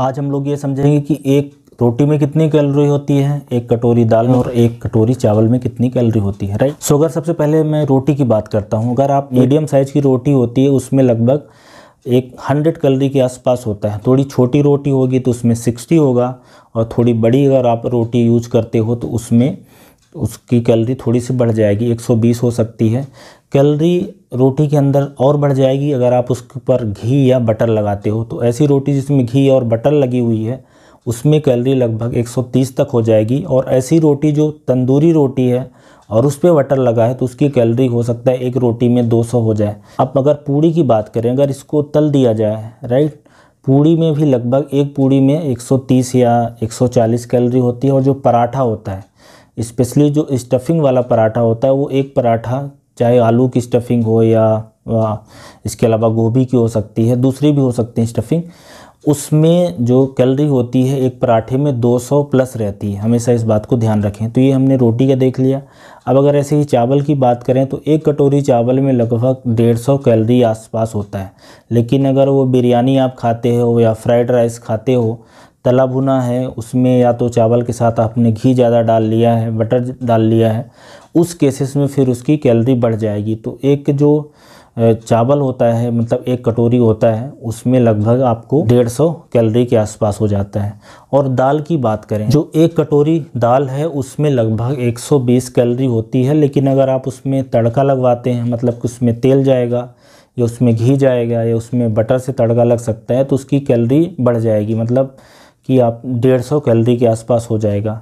आज हम लोग ये समझेंगे कि एक रोटी में कितनी कैलोरी होती है एक कटोरी दाल में और एक कटोरी चावल में कितनी कैलोरी होती है राइट सो अगर सबसे पहले मैं रोटी की बात करता हूँ अगर आप मीडियम साइज की रोटी होती है उसमें लगभग एक हंड्रेड कैलोरी के आसपास होता है थोड़ी छोटी रोटी होगी तो उसमें सिक्सटी होगा और थोड़ी बड़ी अगर आप रोटी यूज करते हो तो उसमें उसकी कैलोरी थोड़ी सी बढ़ जाएगी एक हो सकती है कैलरी रोटी के अंदर और बढ़ जाएगी अगर आप उसके ऊपर घी या बटर लगाते हो तो ऐसी रोटी जिसमें घी और बटर लगी हुई है उसमें कैलरी लगभग 130 तक हो जाएगी और ऐसी रोटी जो तंदूरी रोटी है और उस पर बटर लगा है तो उसकी कैलरी हो सकता है एक रोटी में 200 हो जाए अब अगर पूड़ी की बात करें अगर इसको तल दिया जाए राइट पूड़ी में भी लगभग एक पूड़ी में 130 या 140 कैलोरी होती है और जो पराठा होता है स्पेशली जो स्टफिंग वाला पराठा होता है वो एक पराठा चाहे आलू की स्टफिंग हो या इसके अलावा गोभी की हो सकती है दूसरी भी हो सकती है स्टफिंग उसमें जो कैलरी होती है एक पराठे में 200 प्लस रहती है हमेशा इस बात को ध्यान रखें तो ये हमने रोटी का देख लिया अब अगर ऐसे ही चावल की बात करें तो एक कटोरी चावल में लगभग 150 कैलरी आसपास होता है लेकिन अगर वो बिरयानी आप खाते हो या फ्राइड राइस खाते हो तला भुना है उसमें या तो चावल के साथ आपने घी ज़्यादा डाल लिया है बटर डाल लिया है उस केसेस में फिर उसकी कैलोरी बढ़ जाएगी तो एक जो चावल होता है मतलब एक कटोरी होता है उसमें लगभग आपको 150 कैलोरी के आसपास हो जाता है और दाल की बात करें जो एक कटोरी दाल है उसमें लगभग 120 कैलोरी होती है लेकिन अगर आप उसमें तड़का लगवाते हैं मतलब कि उसमें तेल जाएगा या उसमें घी जाएगा या उसमें बटर से तड़का लग सकता है तो उसकी कैलोरी बढ़ जाएगी मतलब कि आप डेढ़ सौ कैलरी के आसपास हो जाएगा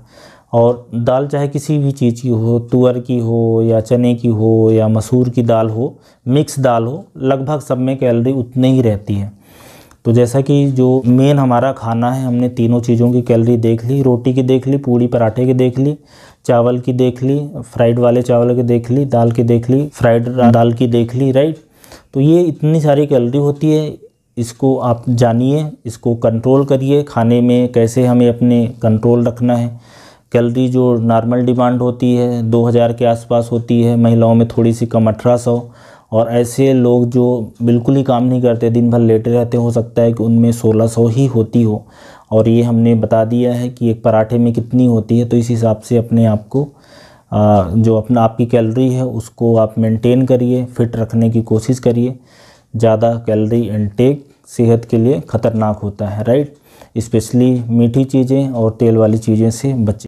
और दाल चाहे किसी भी चीज़ की हो तुअर की हो या चने की हो या मसूर की दाल हो मिक्स दाल हो लगभग सब में कैलरी उतनी ही रहती है तो जैसा कि जो मेन हमारा खाना है हमने तीनों चीज़ों की कैलरी देख ली रोटी की देख ली पूड़ी पराठे की देख ली चावल की देख ली फ्राइड वाले चावल की देख ली दाल की देख ली फ्राइड दाल की देख ली राइट तो ये इतनी सारी कैलरी होती है इसको आप जानिए इसको कंट्रोल करिए खाने में कैसे हमें अपने कंट्रोल रखना है कैलरी जो नॉर्मल डिमांड होती है 2000 के आसपास होती है महिलाओं में थोड़ी सी कम अठारह सौ और ऐसे लोग जो बिल्कुल ही काम नहीं करते दिन भर लेटे रहते हो सकता है कि उनमें 1600 ही होती हो और ये हमने बता दिया है कि एक पराठे में कितनी होती है तो इस हिसाब से अपने आप को जो अपना आपकी कैलरी है उसको आप मेंटेन करिए फिट रखने की कोशिश करिए ज़्यादा कैलरी इनटेक सेहत के लिए ख़तरनाक होता है राइट स्पेशली मीठी चीज़ें और तेल वाली चीज़ें से बचें